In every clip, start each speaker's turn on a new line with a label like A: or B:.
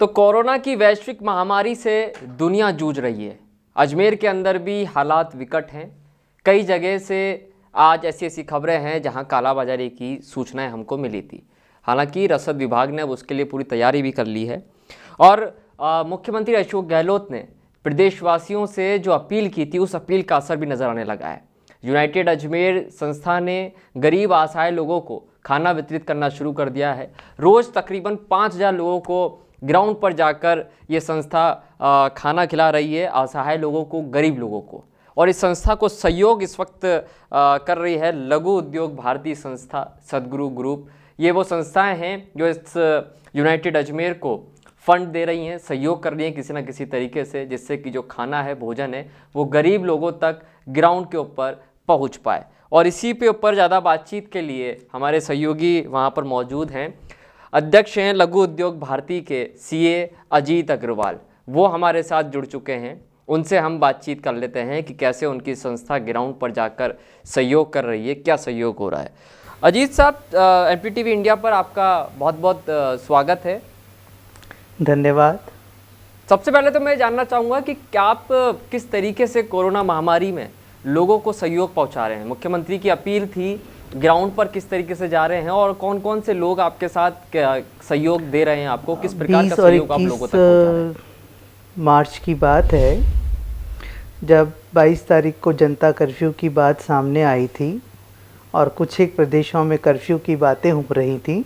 A: तो कोरोना की वैश्विक महामारी से दुनिया जूझ रही है अजमेर के अंदर भी हालात विकट हैं कई जगह से आज ऐसी ऐसी खबरें हैं जहां कालाबाजारी की सूचनाएं हमको मिली थी हालांकि रसद विभाग ने अब उसके लिए पूरी तैयारी भी कर ली है और मुख्यमंत्री अशोक गहलोत ने प्रदेशवासियों से जो अपील की थी उस अपील का असर भी नज़र आने लगा है यूनाइटेड अजमेर संस्था ने गरीब आसाए लोगों को खाना वितरित करना शुरू कर दिया है रोज़ तकरीबन पाँच लोगों को ग्राउंड पर जाकर ये संस्था खाना खिला रही है असहाय लोगों को गरीब लोगों को और इस संस्था को सहयोग इस वक्त कर रही है लघु उद्योग भारतीय संस्था सदगुरु ग्रुप ये वो संस्थाएं हैं जो इस यूनाइटेड अजमेर को फंड दे रही हैं सहयोग कर रही हैं किसी ना किसी तरीके से जिससे कि जो खाना है भोजन है वो गरीब लोगों तक ग्राउंड के ऊपर पहुंच पाए और इसी पे ऊपर ज़्यादा बातचीत के लिए हमारे सहयोगी वहाँ पर मौजूद हैं अध्यक्ष हैं लघु उद्योग भारती के सीए अजीत अग्रवाल वो हमारे साथ जुड़ चुके हैं उनसे हम बातचीत कर लेते हैं कि कैसे उनकी संस्था ग्राउंड पर जाकर सहयोग कर रही है क्या सहयोग हो रहा है अजीत साहब एम पी इंडिया पर आपका बहुत बहुत स्वागत है धन्यवाद सबसे पहले तो मैं जानना चाहूँगा कि क्या आप किस तरीके से कोरोना महामारी में लोगों को सहयोग पहुँचा रहे हैं मुख्यमंत्री की अपील थी ग्राउंड पर किस तरीके से जा रहे हैं और कौन कौन से लोग आपके साथ सहयोग दे रहे हैं आपको किस प्रकार का सहयोग आप लोगों
B: तक मार्च की बात है जब 22 तारीख को जनता कर्फ्यू की बात सामने आई थी और कुछ एक प्रदेशों में कर्फ्यू की बातें हो रही थी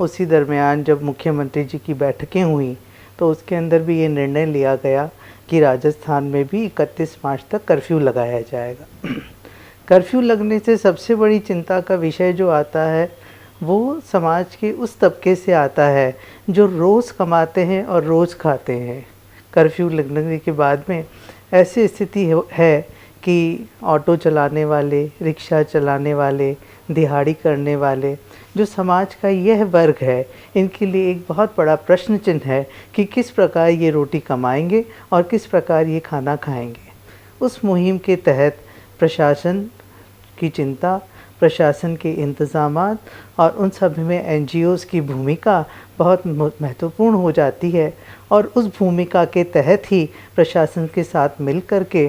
B: उसी दरमियान जब मुख्यमंत्री जी की बैठकें हुई तो उसके अंदर भी ये निर्णय लिया गया कि राजस्थान में भी 31 मार्च तक कर्फ्यू लगाया जाएगा कर्फ्यू लगने से सबसे बड़ी चिंता का विषय जो आता है वो समाज के उस तबके से आता है जो रोज़ कमाते हैं और रोज़ खाते हैं कर्फ्यू लगने के बाद में ऐसी स्थिति है कि ऑटो चलाने वाले रिक्शा चलाने वाले दिहाड़ी करने वाले जो समाज का यह वर्ग है इनके लिए एक बहुत बड़ा प्रश्न चिन्ह है कि किस प्रकार ये रोटी कमाएंगे और किस प्रकार ये खाना खाएंगे उस मुहिम के तहत प्रशासन की चिंता प्रशासन के इंतज़ाम और उन सभी में एन की भूमिका बहुत महत्वपूर्ण हो जाती है और उस भूमिका के तहत ही प्रशासन के साथ मिल कर के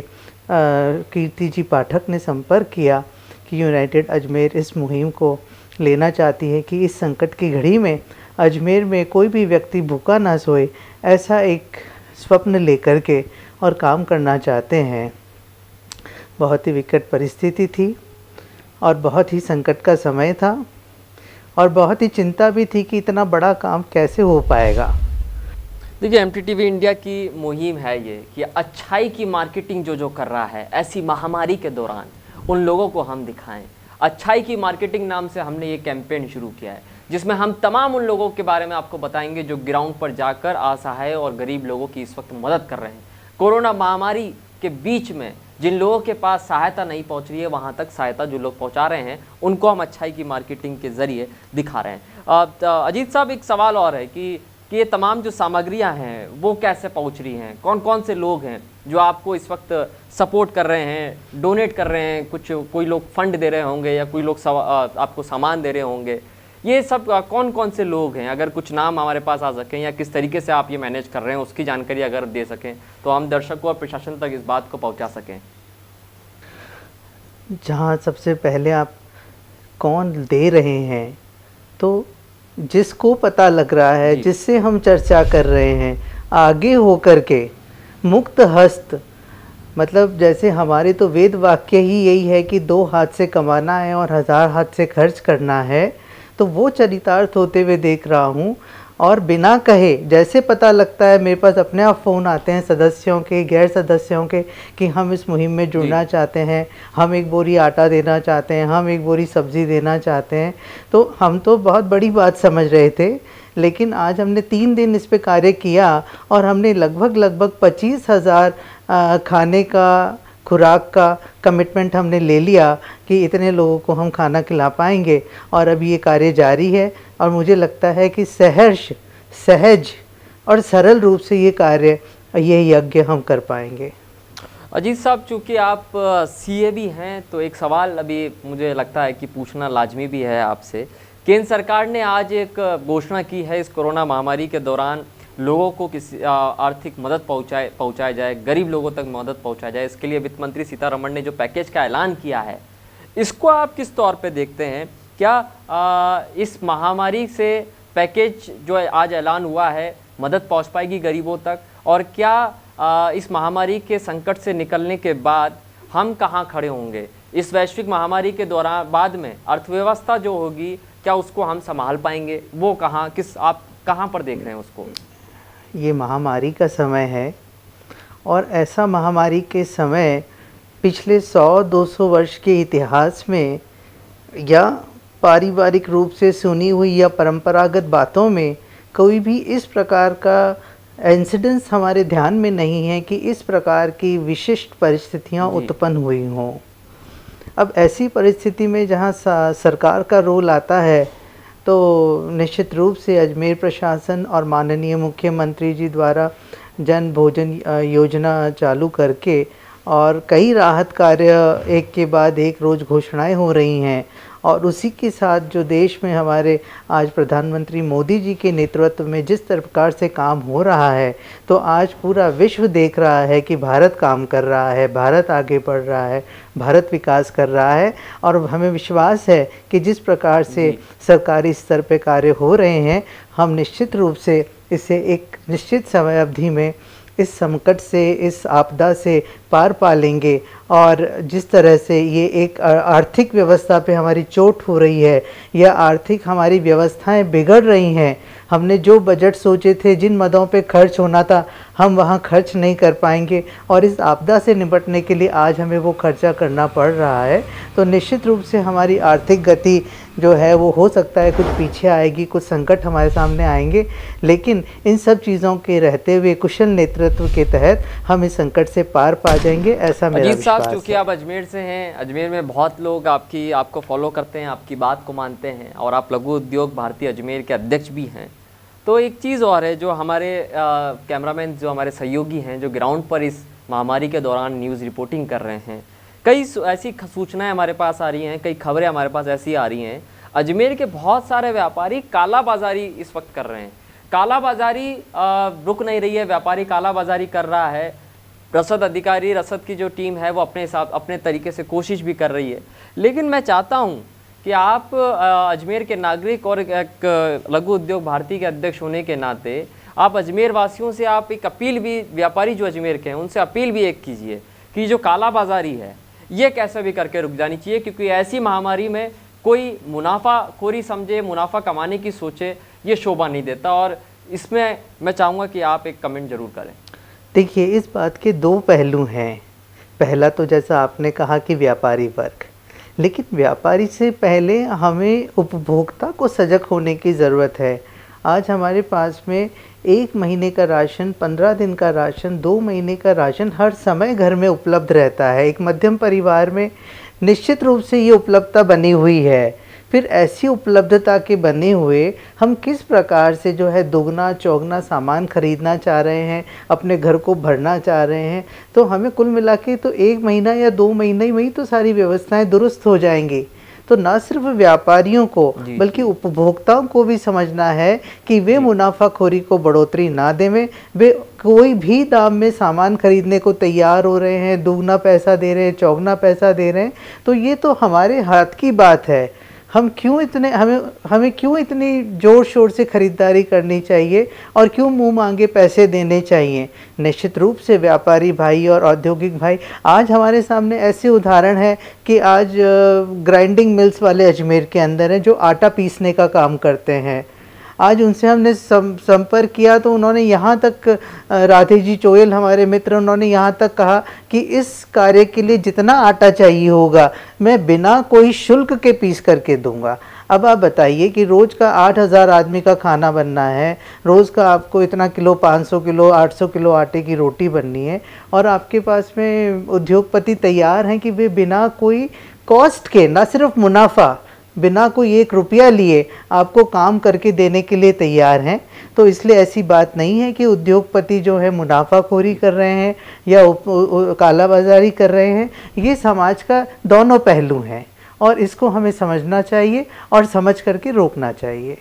B: कीर्ति जी पाठक ने संपर्क किया कि यूनाइटेड अजमेर इस मुहिम को लेना चाहती है कि इस संकट की घड़ी में अजमेर में कोई भी व्यक्ति भूखा ना सोए ऐसा एक स्वप्न लेकर के और काम करना चाहते हैं बहुत ही विकट परिस्थिति थी और बहुत ही संकट का समय था और बहुत ही चिंता भी थी कि इतना बड़ा काम कैसे हो पाएगा
A: देखिए एम इंडिया की मुहिम है ये कि अच्छाई की मार्केटिंग जो जो कर रहा है ऐसी महामारी के दौरान उन लोगों को हम दिखाएं अच्छाई की मार्केटिंग नाम से हमने ये कैंपेन शुरू किया है जिसमें हम तमाम उन लोगों के बारे में आपको बताएंगे जो ग्राउंड पर जाकर असहाय और गरीब लोगों की इस वक्त मदद कर रहे हैं कोरोना महामारी के बीच में जिन लोगों के पास सहायता नहीं पहुंच रही है वहाँ तक सहायता जो लोग पहुंचा रहे हैं उनको हम अच्छाई की मार्केटिंग के ज़रिए दिखा रहे हैं अजीत साहब एक सवाल और है कि कि ये तमाम जो सामग्रियाँ हैं वो कैसे पहुँच रही हैं कौन कौन से लोग हैं जो आपको इस वक्त सपोर्ट कर रहे हैं डोनेट कर रहे हैं कुछ कोई लोग फंड दे रहे होंगे या कोई लोग आपको सामान दे रहे होंगे ये सब कौन कौन से लोग हैं अगर कुछ नाम हमारे पास आ सकें या किस तरीके से आप ये मैनेज कर रहे हैं उसकी जानकारी अगर दे सकें तो हम दर्शकों और प्रशासन तक इस बात को पहुँचा सकें
B: जहाँ सबसे पहले आप कौन दे रहे हैं तो जिसको पता लग रहा है जिससे हम चर्चा कर रहे हैं आगे हो कर के मुक्त हस्त मतलब जैसे हमारे तो वेद वाक्य ही यही है कि दो हाथ से कमाना है और हज़ार हाथ से खर्च करना है तो वो चरितार्थ होते हुए देख रहा हूँ और बिना कहे जैसे पता लगता है मेरे पास अपने आप फ़ोन आते हैं सदस्यों के गैर सदस्यों के कि हम इस मुहिम में जुड़ना चाहते हैं हम एक बोरी आटा देना चाहते हैं हम एक बोरी सब्ज़ी देना चाहते हैं तो हम तो बहुत बड़ी बात समझ रहे थे लेकिन आज हमने तीन दिन इस पर कार्य किया और हमने लगभग लगभग पच्चीस हज़ार खाने का खुराक का कमिटमेंट हमने ले लिया कि इतने लोगों को हम खाना खिला पाएंगे और अब ये कार्य जारी है और मुझे लगता है कि सहर्ष सहज और सरल रूप से ये कार्य ये यज्ञ हम कर पाएंगे
A: अजीत साहब चूँकि आप सीए भी हैं तो एक सवाल अभी मुझे लगता है कि पूछना लाजमी भी है आपसे केंद्र सरकार ने आज एक घोषणा की है इस कोरोना महामारी के दौरान लोगों को किसी आर्थिक मदद पहुंचाए पहुंचाया जाए गरीब लोगों तक मदद पहुंचाया जाए इसके लिए वित्त मंत्री सीतारमण ने जो पैकेज का ऐलान किया है इसको आप किस तौर पे देखते हैं क्या आ, इस महामारी से पैकेज जो आज ऐलान हुआ है मदद पहुंच पाएगी गरीबों तक और क्या आ, इस महामारी के संकट से निकलने के बाद हम कहाँ खड़े होंगे इस वैश्विक महामारी के दौरान बाद में अर्थव्यवस्था जो होगी क्या उसको हम संभाल पाएंगे वो कहाँ किस आप कहाँ पर देख रहे हैं उसको
B: ये महामारी का समय है और ऐसा महामारी के समय पिछले 100-200 वर्ष के इतिहास में या पारिवारिक रूप से सुनी हुई या परंपरागत बातों में कोई भी इस प्रकार का इंसिडेंस हमारे ध्यान में नहीं है कि इस प्रकार की विशिष्ट परिस्थितियां उत्पन्न हुई हों अब ऐसी परिस्थिति में जहां सरकार का रोल आता है तो निश्चित रूप से अजमेर प्रशासन और माननीय मुख्यमंत्री जी द्वारा जन भोजन योजना चालू करके और कई राहत कार्य एक के बाद एक रोज़ घोषणाएं हो रही हैं और उसी के साथ जो देश में हमारे आज प्रधानमंत्री मोदी जी के नेतृत्व में जिस प्रकार से काम हो रहा है तो आज पूरा विश्व देख रहा है कि भारत काम कर रहा है भारत आगे बढ़ रहा है भारत विकास कर रहा है और हमें विश्वास है कि जिस प्रकार से सरकारी स्तर पर कार्य हो रहे हैं हम निश्चित रूप से इसे एक निश्चित समय अवधि में इस संकट से इस आपदा से पार पा लेंगे और जिस तरह से ये एक आर्थिक व्यवस्था पे हमारी चोट हो रही है या आर्थिक हमारी व्यवस्थाएं बिगड़ रही हैं हमने जो बजट सोचे थे जिन मदों पे खर्च होना था हम वहाँ खर्च नहीं कर पाएंगे और इस आपदा से निपटने के लिए आज हमें वो खर्चा करना पड़ रहा है तो निश्चित रूप से हमारी आर्थिक गति जो है वो हो सकता है कुछ पीछे आएगी कुछ संकट हमारे सामने आएंगे लेकिन इन सब चीज़ों के रहते हुए कुशल नेतृत्व के तहत हम इस संकट से पार पा जाएंगे ऐसा मेरा अजीत साहब चूँकि आप
A: अजमेर से हैं अजमेर में बहुत लोग आपकी आपको फॉलो करते हैं आपकी बात को मानते हैं और आप लघु उद्योग भारतीय अजमेर के अध्यक्ष भी हैं तो एक चीज़ और है जो हमारे कैमरामैन जो हमारे सहयोगी हैं जो ग्राउंड पर इस महामारी के दौरान न्यूज़ रिपोर्टिंग कर रहे हैं कई ऐसी सूचनाएं हमारे पास आ रही हैं कई खबरें हमारे पास ऐसी आ रही हैं अजमेर के बहुत सारे व्यापारी काला बाजारी इस वक्त कर रहे हैं काला बाजारी रुक नहीं रही है व्यापारी काला बाजारी कर रहा है रसद अधिकारी रसद की जो टीम है वो अपने हिसाब अपने तरीके से कोशिश भी कर रही है लेकिन मैं चाहता हूँ कि आप अजमेर के नागरिक और एक लघु उद्योग भारती के अध्यक्ष होने के नाते आप अजमेर वासियों से आप एक अपील भी व्यापारी जो अजमेर के हैं उनसे अपील भी एक कीजिए कि जो काला बाजारी है ये कैसे भी करके रुक जानी चाहिए क्योंकि ऐसी महामारी में कोई मुनाफा खोरी समझे मुनाफा कमाने की सोचे ये शोभा नहीं देता और इसमें मैं चाहूँगा कि आप एक कमेंट ज़रूर करें
B: देखिए इस बात के दो पहलू हैं पहला तो जैसा आपने कहा कि व्यापारी वर्ग लेकिन व्यापारी से पहले हमें उपभोक्ता को सजग होने की ज़रूरत है आज हमारे पास में एक महीने का राशन पंद्रह दिन का राशन दो महीने का राशन हर समय घर में उपलब्ध रहता है एक मध्यम परिवार में निश्चित रूप से ये उपलब्धता बनी हुई है फिर ऐसी उपलब्धता के बने हुए हम किस प्रकार से जो है दोगुना चौगना सामान खरीदना चाह रहे हैं अपने घर को भरना चाह रहे हैं तो हमें कुल मिला के तो एक महीना या दो महीने में ही तो सारी व्यवस्थाएं दुरुस्त हो जाएंगी तो न सिर्फ व्यापारियों को बल्कि उपभोक्ताओं को भी समझना है कि वे मुनाफाखोरी को बढ़ोतरी ना देवें वे कोई भी दाम में सामान खरीदने को तैयार हो रहे हैं दोगुना पैसा दे रहे हैं चौगना पैसा दे रहे हैं तो ये तो हमारे हाथ की बात है हम क्यों इतने हमें हमें क्यों इतनी ज़ोर शोर से ख़रीदारी करनी चाहिए और क्यों मुंह मांगे पैसे देने चाहिए निश्चित रूप से व्यापारी भाई और औद्योगिक भाई आज हमारे सामने ऐसे उदाहरण हैं कि आज ग्राइंडिंग मिल्स वाले अजमेर के अंदर हैं जो आटा पीसने का काम करते हैं आज उनसे हमने संपर्क किया तो उन्होंने यहाँ तक राधे जी चोयल हमारे मित्र उन्होंने यहाँ तक कहा कि इस कार्य के लिए जितना आटा चाहिए होगा मैं बिना कोई शुल्क के पीस करके दूंगा अब आप बताइए कि रोज़ का 8000 आदमी का खाना बनना है रोज़ का आपको इतना किलो 500 किलो 800 किलो आटे की रोटी बननी है और आपके पास में उद्योगपति तैयार हैं कि वे बिना कोई कॉस्ट के ना सिर्फ मुनाफा बिना कोई एक रुपया लिए आपको काम करके देने के लिए तैयार हैं तो इसलिए ऐसी बात नहीं है कि उद्योगपति जो है मुनाफाखोरी कर रहे हैं या कालाबाजारी कर रहे हैं ये समाज का दोनों पहलू हैं और इसको हमें समझना चाहिए और समझ करके रोकना चाहिए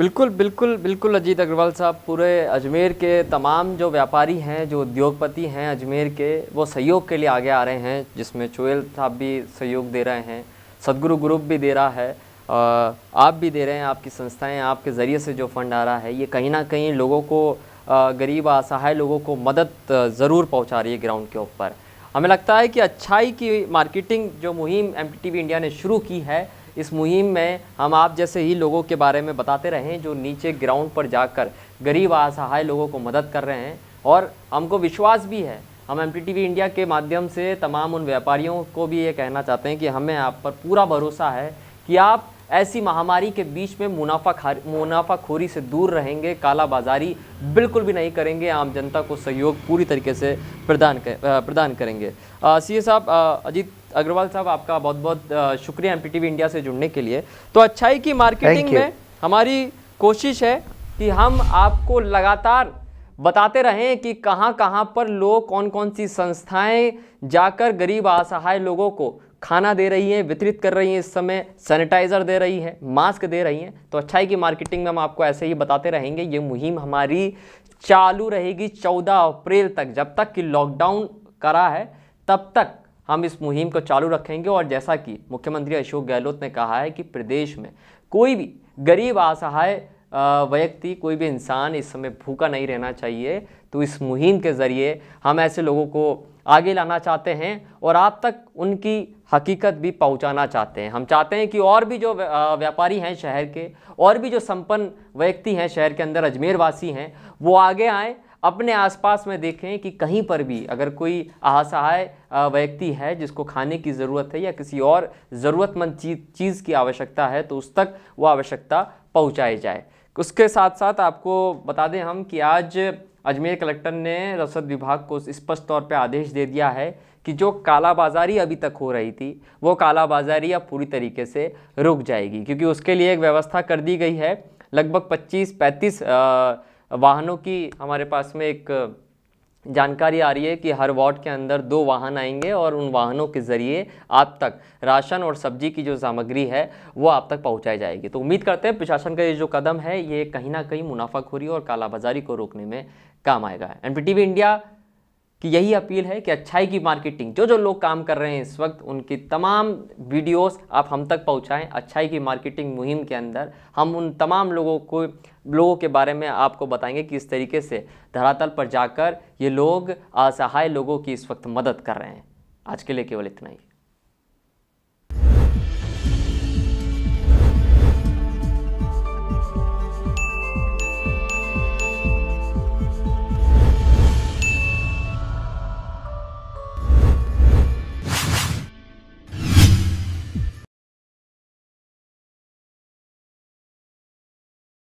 A: बिल्कुल बिल्कुल बिल्कुल अजीत अग्रवाल साहब पूरे अजमेर के तमाम जो व्यापारी हैं जो उद्योगपति हैं अजमेर के वो सहयोग के लिए आगे आ रहे हैं जिसमें चोयल साहब भी सहयोग दे रहे हैं सदगुरु ग्रुप भी दे रहा है आप भी दे रहे हैं आपकी संस्थाएं आपके ज़रिए से जो फंड आ रहा है ये कहीं ना कहीं लोगों को गरीब असहाय लोगों को मदद ज़रूर पहुंचा रही है ग्राउंड के ऊपर हमें लगता है कि अच्छाई की मार्केटिंग जो मुहिम एम इंडिया ने शुरू की है इस मुहिम में हम आप जैसे ही लोगों के बारे में बताते रहें जो नीचे ग्राउंड पर जाकर गरीब असहाय लोगों को मदद कर रहे हैं और हमको विश्वास भी है हम एम इंडिया के माध्यम से तमाम उन व्यापारियों को भी ये कहना चाहते हैं कि हमें आप पर पूरा भरोसा है कि आप ऐसी महामारी के बीच में मुनाफा मुनाफाखोरी से दूर रहेंगे काला बाजारी बिल्कुल भी नहीं करेंगे आम जनता को सहयोग पूरी तरीके से प्रदान कर, प्रदान करेंगे सी साहब अजीत अग्रवाल साहब आपका बहुत बहुत शुक्रिया एम इंडिया से जुड़ने के लिए तो अच्छाई की मार्केटिंग में हमारी कोशिश है कि हम आपको लगातार बताते रहें कि कहां कहां पर लोग कौन कौन सी संस्थाएं जाकर गरीब असहाय लोगों को खाना दे रही हैं वितरित कर रही हैं इस समय सैनिटाइज़र दे रही है मास्क दे रही हैं तो अच्छाई की मार्केटिंग में हम आपको ऐसे ही बताते रहेंगे ये मुहिम हमारी चालू रहेगी 14 अप्रैल तक जब तक कि लॉकडाउन करा है तब तक हम इस मुहिम को चालू रखेंगे और जैसा कि मुख्यमंत्री अशोक गहलोत ने कहा है कि प्रदेश में कोई भी गरीब असहाय व्यक्ति कोई भी इंसान इस समय भूखा नहीं रहना चाहिए तो इस मुहिम के ज़रिए हम ऐसे लोगों को आगे लाना चाहते हैं और आप तक उनकी हकीकत भी पहुंचाना चाहते हैं हम चाहते हैं कि और भी जो व्यापारी हैं शहर के और भी जो संपन्न व्यक्ति हैं शहर के अंदर अजमेर वासी हैं वो आगे आएँ अपने आसपास में देखें कि कहीं पर भी अगर कोई असहाय व्यक्ति है जिसको खाने की ज़रूरत है या किसी और ज़रूरतमंद चीज़ चीज़ की आवश्यकता है तो उस तक वो आवश्यकता पहुँचाई जाए उसके साथ साथ आपको बता दें हम कि आज अजमेर कलेक्टर ने रसद विभाग को स्पष्ट तौर पर आदेश दे दिया है कि जो कालाबाजारी अभी तक हो रही थी वो कालाबाजारी अब पूरी तरीके से रुक जाएगी क्योंकि उसके लिए एक व्यवस्था कर दी गई है लगभग 25-35 वाहनों की हमारे पास में एक जानकारी आ रही है कि हर वार्ड के अंदर दो वाहन आएंगे और उन वाहनों के ज़रिए आप तक राशन और सब्जी की जो सामग्री है वो आप तक पहुंचाई जाएगी तो उम्मीद करते हैं प्रशासन का ये जो कदम है ये कहीं ना कहीं मुनाफाखोरी और कालाबाजारी को रोकने में काम आएगा एन इंडिया कि यही अपील है कि अच्छाई की मार्केटिंग जो जो लोग काम कर रहे हैं इस वक्त उनकी तमाम वीडियोस आप हम तक पहुंचाएं अच्छाई की मार्केटिंग मुहिम के अंदर हम उन तमाम लोगों को लोगों के बारे में आपको बताएंगे कि इस तरीके से धरातल पर जाकर ये लोग असहाय लोगों की इस वक्त मदद कर रहे हैं आज के लिए केवल इतना ही